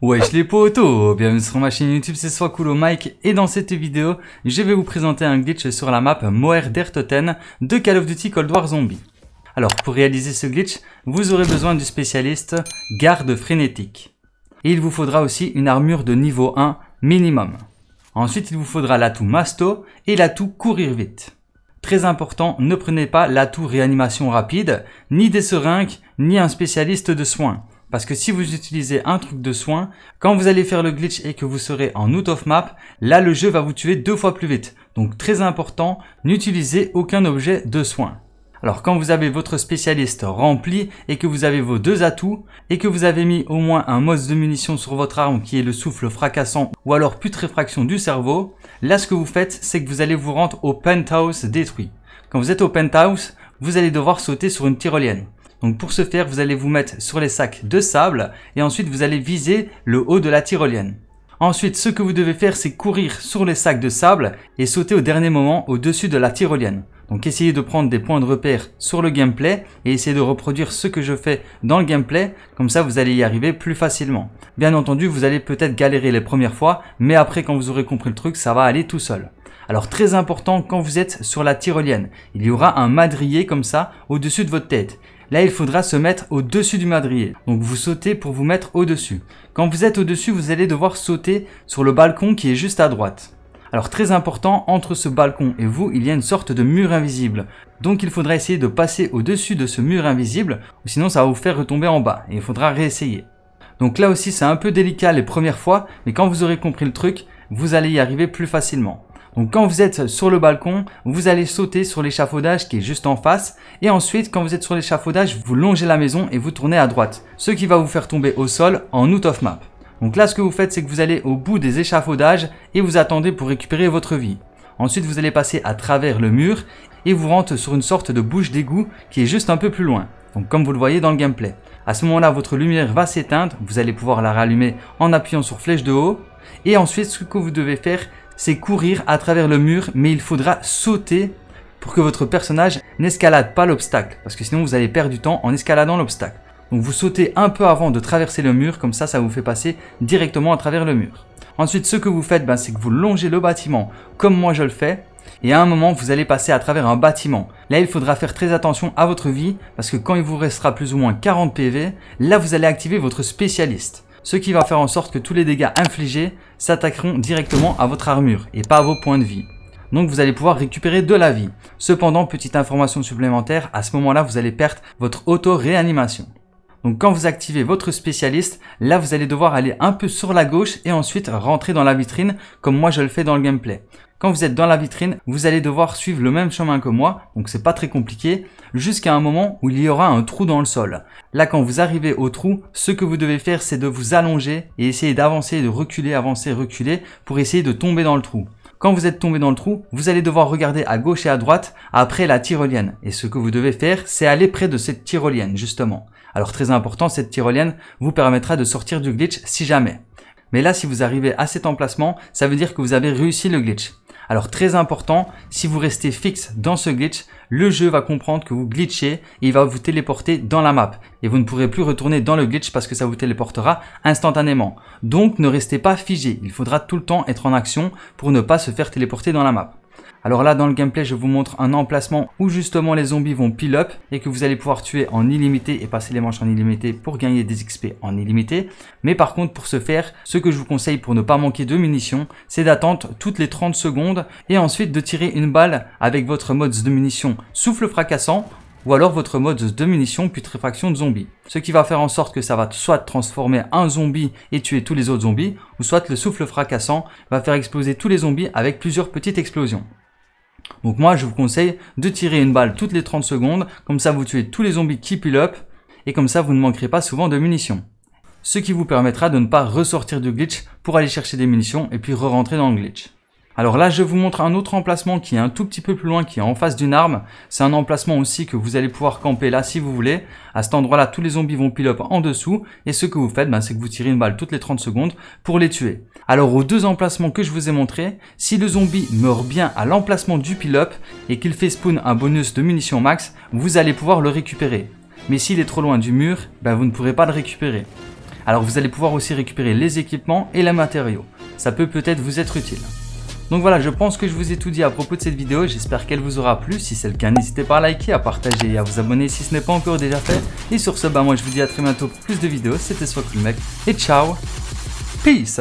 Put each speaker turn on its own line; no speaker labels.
Wesh les potos Bienvenue sur ma chaîne YouTube, c'est soit cool Mike et dans cette vidéo, je vais vous présenter un glitch sur la map Moer d'Ertoten de Call of Duty Cold War Zombie. Alors pour réaliser ce glitch, vous aurez besoin du spécialiste Garde Frénétique. Et il vous faudra aussi une armure de niveau 1 minimum. Ensuite, il vous faudra l'atout Masto et l'atout Courir Vite. Très important, ne prenez pas l'atout Réanimation Rapide, ni des seringues, ni un spécialiste de soins. Parce que si vous utilisez un truc de soin, quand vous allez faire le glitch et que vous serez en out of map, là le jeu va vous tuer deux fois plus vite. Donc très important, n'utilisez aucun objet de soin. Alors quand vous avez votre spécialiste rempli et que vous avez vos deux atouts et que vous avez mis au moins un mos de munitions sur votre arme qui est le souffle fracassant ou alors putréfraction du cerveau, là ce que vous faites c'est que vous allez vous rendre au penthouse détruit. Quand vous êtes au penthouse, vous allez devoir sauter sur une tyrolienne. Donc pour ce faire, vous allez vous mettre sur les sacs de sable et ensuite vous allez viser le haut de la tyrolienne. Ensuite, ce que vous devez faire, c'est courir sur les sacs de sable et sauter au dernier moment au-dessus de la tyrolienne. Donc essayez de prendre des points de repère sur le gameplay et essayez de reproduire ce que je fais dans le gameplay, comme ça vous allez y arriver plus facilement. Bien entendu, vous allez peut-être galérer les premières fois, mais après quand vous aurez compris le truc, ça va aller tout seul. Alors très important, quand vous êtes sur la tyrolienne, il y aura un madrier comme ça au-dessus de votre tête. Là, il faudra se mettre au-dessus du madrier. Donc vous sautez pour vous mettre au-dessus. Quand vous êtes au-dessus, vous allez devoir sauter sur le balcon qui est juste à droite. Alors très important, entre ce balcon et vous, il y a une sorte de mur invisible. Donc il faudra essayer de passer au-dessus de ce mur invisible, ou sinon ça va vous faire retomber en bas, et il faudra réessayer. Donc là aussi c'est un peu délicat les premières fois, mais quand vous aurez compris le truc, vous allez y arriver plus facilement. Donc quand vous êtes sur le balcon, vous allez sauter sur l'échafaudage qui est juste en face. Et ensuite, quand vous êtes sur l'échafaudage, vous longez la maison et vous tournez à droite. Ce qui va vous faire tomber au sol en out of map. Donc là, ce que vous faites, c'est que vous allez au bout des échafaudages et vous attendez pour récupérer votre vie. Ensuite, vous allez passer à travers le mur et vous rentrez sur une sorte de bouche d'égout qui est juste un peu plus loin. Donc comme vous le voyez dans le gameplay. À ce moment-là, votre lumière va s'éteindre, vous allez pouvoir la rallumer en appuyant sur flèche de haut. Et ensuite, ce que vous devez faire, c'est courir à travers le mur, mais il faudra sauter pour que votre personnage n'escalade pas l'obstacle, parce que sinon vous allez perdre du temps en escaladant l'obstacle. Donc vous sautez un peu avant de traverser le mur, comme ça, ça vous fait passer directement à travers le mur. Ensuite, ce que vous faites, ben, c'est que vous longez le bâtiment, comme moi je le fais, et à un moment, vous allez passer à travers un bâtiment. Là, il faudra faire très attention à votre vie, parce que quand il vous restera plus ou moins 40 PV, là, vous allez activer votre spécialiste. Ce qui va faire en sorte que tous les dégâts infligés s'attaqueront directement à votre armure et pas à vos points de vie. Donc vous allez pouvoir récupérer de la vie. Cependant, petite information supplémentaire, à ce moment-là, vous allez perdre votre auto-réanimation. Donc quand vous activez votre spécialiste, là vous allez devoir aller un peu sur la gauche et ensuite rentrer dans la vitrine comme moi je le fais dans le gameplay. Quand vous êtes dans la vitrine, vous allez devoir suivre le même chemin que moi, donc c'est pas très compliqué, jusqu'à un moment où il y aura un trou dans le sol. Là, quand vous arrivez au trou, ce que vous devez faire, c'est de vous allonger et essayer d'avancer, de reculer, avancer, reculer, pour essayer de tomber dans le trou. Quand vous êtes tombé dans le trou, vous allez devoir regarder à gauche et à droite après la tyrolienne. Et ce que vous devez faire, c'est aller près de cette tyrolienne, justement. Alors très important, cette tyrolienne vous permettra de sortir du glitch si jamais. Mais là, si vous arrivez à cet emplacement, ça veut dire que vous avez réussi le glitch. Alors très important, si vous restez fixe dans ce glitch, le jeu va comprendre que vous glitchez et il va vous téléporter dans la map. Et vous ne pourrez plus retourner dans le glitch parce que ça vous téléportera instantanément. Donc ne restez pas figé, il faudra tout le temps être en action pour ne pas se faire téléporter dans la map. Alors là, dans le gameplay, je vous montre un emplacement où justement les zombies vont pile up et que vous allez pouvoir tuer en illimité et passer les manches en illimité pour gagner des XP en illimité. Mais par contre, pour ce faire, ce que je vous conseille pour ne pas manquer de munitions, c'est d'attendre toutes les 30 secondes et ensuite de tirer une balle avec votre mode de munitions souffle fracassant ou alors votre mode de munitions putréfaction de zombies. Ce qui va faire en sorte que ça va soit transformer un zombie et tuer tous les autres zombies, ou soit le souffle fracassant va faire exploser tous les zombies avec plusieurs petites explosions. Donc moi, je vous conseille de tirer une balle toutes les 30 secondes, comme ça vous tuez tous les zombies qui pile up, et comme ça vous ne manquerez pas souvent de munitions. Ce qui vous permettra de ne pas ressortir du glitch pour aller chercher des munitions et puis re-rentrer dans le glitch. Alors là, je vous montre un autre emplacement qui est un tout petit peu plus loin, qui est en face d'une arme. C'est un emplacement aussi que vous allez pouvoir camper là si vous voulez. À cet endroit-là, tous les zombies vont pile-up en dessous. Et ce que vous faites, ben, c'est que vous tirez une balle toutes les 30 secondes pour les tuer. Alors aux deux emplacements que je vous ai montrés, si le zombie meurt bien à l'emplacement du pile-up et qu'il fait spawn un bonus de munitions max, vous allez pouvoir le récupérer. Mais s'il est trop loin du mur, ben, vous ne pourrez pas le récupérer. Alors vous allez pouvoir aussi récupérer les équipements et les matériaux. Ça peut peut-être vous être utile. Donc voilà, je pense que je vous ai tout dit à propos de cette vidéo, j'espère qu'elle vous aura plu. Si c'est le cas, n'hésitez pas à liker, à partager et à vous abonner si ce n'est pas encore déjà fait. Et sur ce, bah moi je vous dis à très bientôt pour plus de vidéos, c'était soit le mec, et ciao, peace